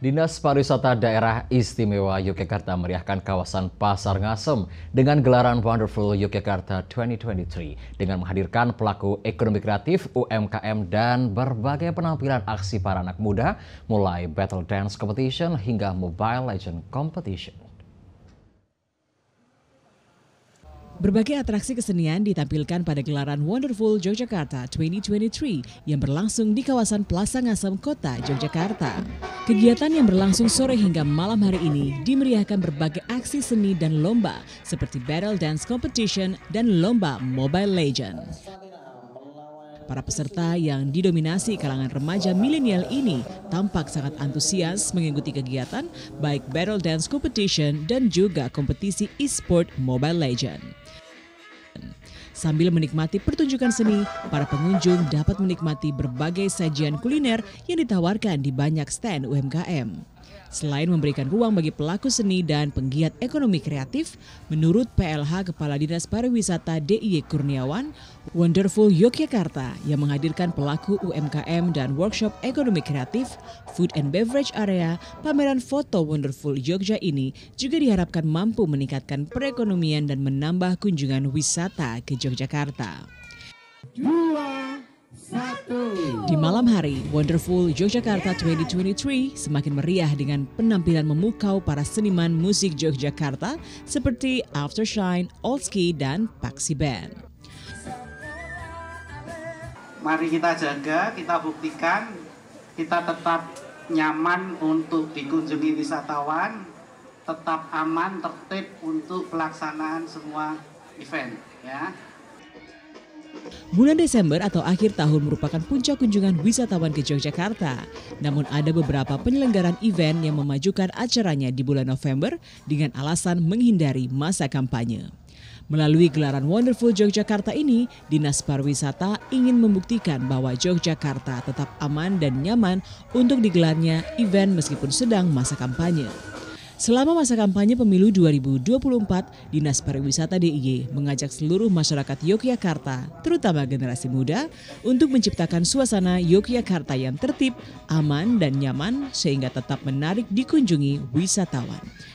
Dinas Pariwisata Daerah Istimewa Yogyakarta meriahkan kawasan Pasar Ngasem dengan gelaran Wonderful Yogyakarta 2023 dengan menghadirkan pelaku ekonomi kreatif, UMKM, dan berbagai penampilan aksi para anak muda mulai battle dance competition hingga mobile legend competition. Berbagai atraksi kesenian ditampilkan pada gelaran Wonderful Yogyakarta 2023 yang berlangsung di kawasan Plaza Ngasem Kota, Yogyakarta. Kegiatan yang berlangsung sore hingga malam hari ini dimeriahkan berbagai aksi seni dan lomba seperti Battle Dance Competition dan lomba Mobile Legend. Para peserta yang didominasi kalangan remaja milenial ini tampak sangat antusias mengikuti kegiatan baik Battle Dance Competition dan juga kompetisi e-sport Mobile Legend. Sambil menikmati pertunjukan seni, para pengunjung dapat menikmati berbagai sajian kuliner yang ditawarkan di banyak stand UMKM. Selain memberikan ruang bagi pelaku seni dan penggiat ekonomi kreatif, menurut PLH Kepala Dinas Pariwisata DIY Kurniawan, Wonderful Yogyakarta yang menghadirkan pelaku UMKM dan workshop ekonomi kreatif, food and beverage area, pameran foto Wonderful Jogja ini juga diharapkan mampu meningkatkan perekonomian dan menambah kunjungan wisata ke Yogyakarta. Di malam hari, Wonderful Yogyakarta 2023 semakin meriah dengan penampilan memukau para seniman musik Yogyakarta seperti Aftershine, Olski, dan Paksi Band. Mari kita jaga, kita buktikan, kita tetap nyaman untuk dikunjungi wisatawan, tetap aman, tertib untuk pelaksanaan semua event. Ya, Bulan Desember atau akhir tahun merupakan puncak kunjungan wisatawan ke Yogyakarta. Namun ada beberapa penyelenggaran event yang memajukan acaranya di bulan November dengan alasan menghindari masa kampanye. Melalui gelaran Wonderful Yogyakarta ini, Dinas Pariwisata ingin membuktikan bahwa Yogyakarta tetap aman dan nyaman untuk digelarnya event meskipun sedang masa kampanye. Selama masa kampanye pemilu 2024, Dinas Pariwisata DIY mengajak seluruh masyarakat Yogyakarta, terutama generasi muda, untuk menciptakan suasana Yogyakarta yang tertib, aman, dan nyaman sehingga tetap menarik dikunjungi wisatawan.